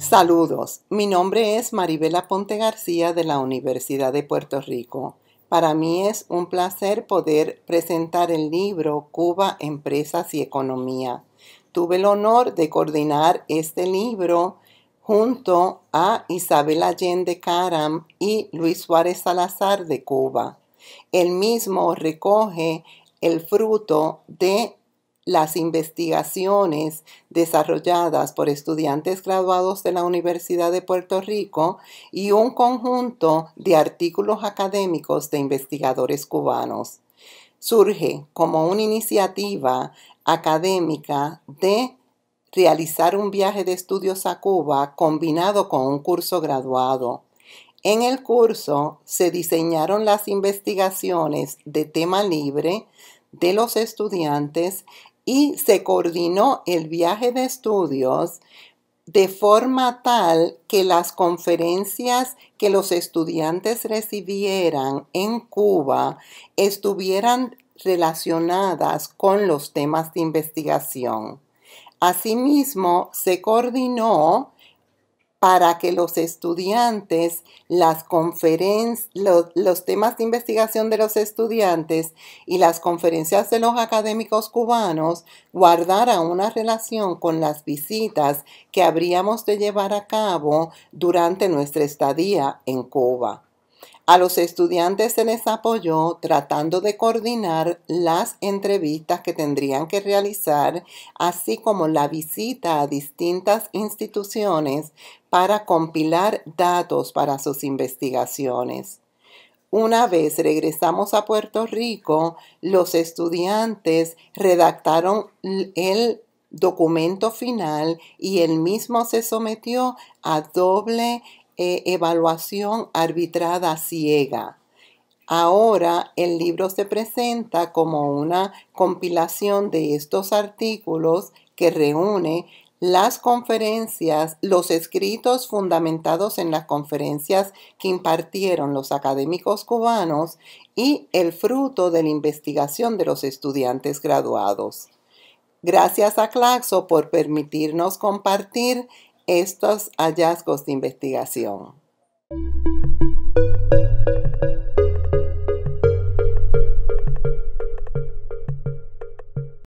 Saludos, mi nombre es Maribela Ponte García de la Universidad de Puerto Rico. Para mí es un placer poder presentar el libro Cuba, Empresas y Economía. Tuve el honor de coordinar este libro junto a Isabel Allende Caram y Luis Suárez Salazar de Cuba. El mismo recoge el fruto de las investigaciones desarrolladas por estudiantes graduados de la Universidad de Puerto Rico y un conjunto de artículos académicos de investigadores cubanos. Surge como una iniciativa académica de realizar un viaje de estudios a Cuba combinado con un curso graduado. En el curso se diseñaron las investigaciones de tema libre de los estudiantes y se coordinó el viaje de estudios de forma tal que las conferencias que los estudiantes recibieran en Cuba estuvieran relacionadas con los temas de investigación. Asimismo, se coordinó para que los estudiantes, las los, temas de investigación de los estudiantes y las conferencias de los académicos cubanos guardaran una relación con las visitas que habríamos de llevar a cabo durante nuestra estadía en Cuba. A los estudiantes se les apoyó tratando de coordinar las entrevistas que tendrían que realizar, así como la visita a distintas instituciones para compilar datos para sus investigaciones. Una vez regresamos a Puerto Rico, los estudiantes redactaron el documento final y el mismo se sometió a doble eh, evaluación arbitrada ciega. Ahora el libro se presenta como una compilación de estos artículos que reúne las conferencias, los escritos fundamentados en las conferencias que impartieron los académicos cubanos y el fruto de la investigación de los estudiantes graduados. Gracias a Claxo por permitirnos compartir estos hallazgos de investigación.